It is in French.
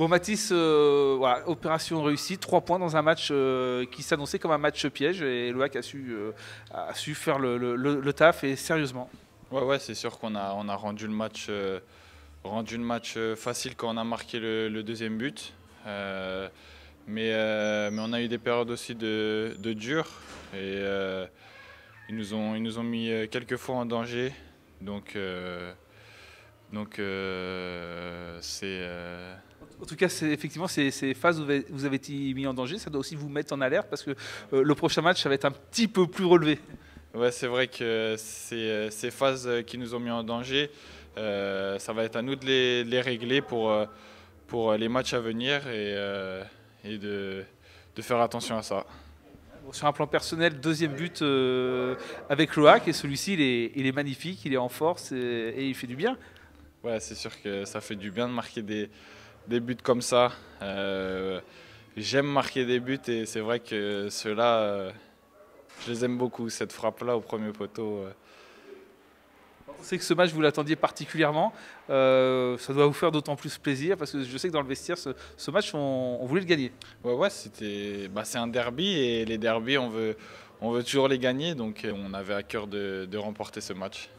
Bon, Mathis, euh, opération réussie, trois points dans un match euh, qui s'annonçait comme un match piège et l'OAC a, su, euh, a su faire le, taf et sérieusement. Ouais, ouais, c'est sûr qu'on a, on a rendu le match, rendu le match facile quand on a marqué le, deuxième but. mais, on a eu des périodes aussi de, de dur et ils, nous ont, ils nous ont mis quelques fois en danger. Donc, donc c'est. En tout cas, effectivement, ces, phases où vous avez été mis en danger, ça doit aussi vous mettre en alerte parce que euh, le prochain match, ça va être un petit peu plus relevé. Ouais, c'est vrai que ces, euh, ces, phases euh, qui nous ont mis en danger, ça va être à nous de les, régler pour, pour les matchs à venir et, et de, de faire attention à ça sur un plan personnel, deuxième but avec Loac, et celui-ci, il, il est, magnifique, il est en force et, et il fait du bien. Ouais, c'est sûr que ça fait du bien de marquer des, des buts comme ça. Euh, j'aime marquer des buts et c'est vrai que ceux-là, euh, je les aime beaucoup. Cette frappe-là au premier poteau. Euh. On sait que ce match, vous l'attendiez particulièrement. ça doit vous faire d'autant plus plaisir parce que je sais que dans le vestiaire, ce, match, on, voulait le gagner. Ouais, ouais, c'était, bah, c'est un derby et les derbys, on veut, on veut toujours les gagner. Donc, on avait à cœur de, de remporter ce match.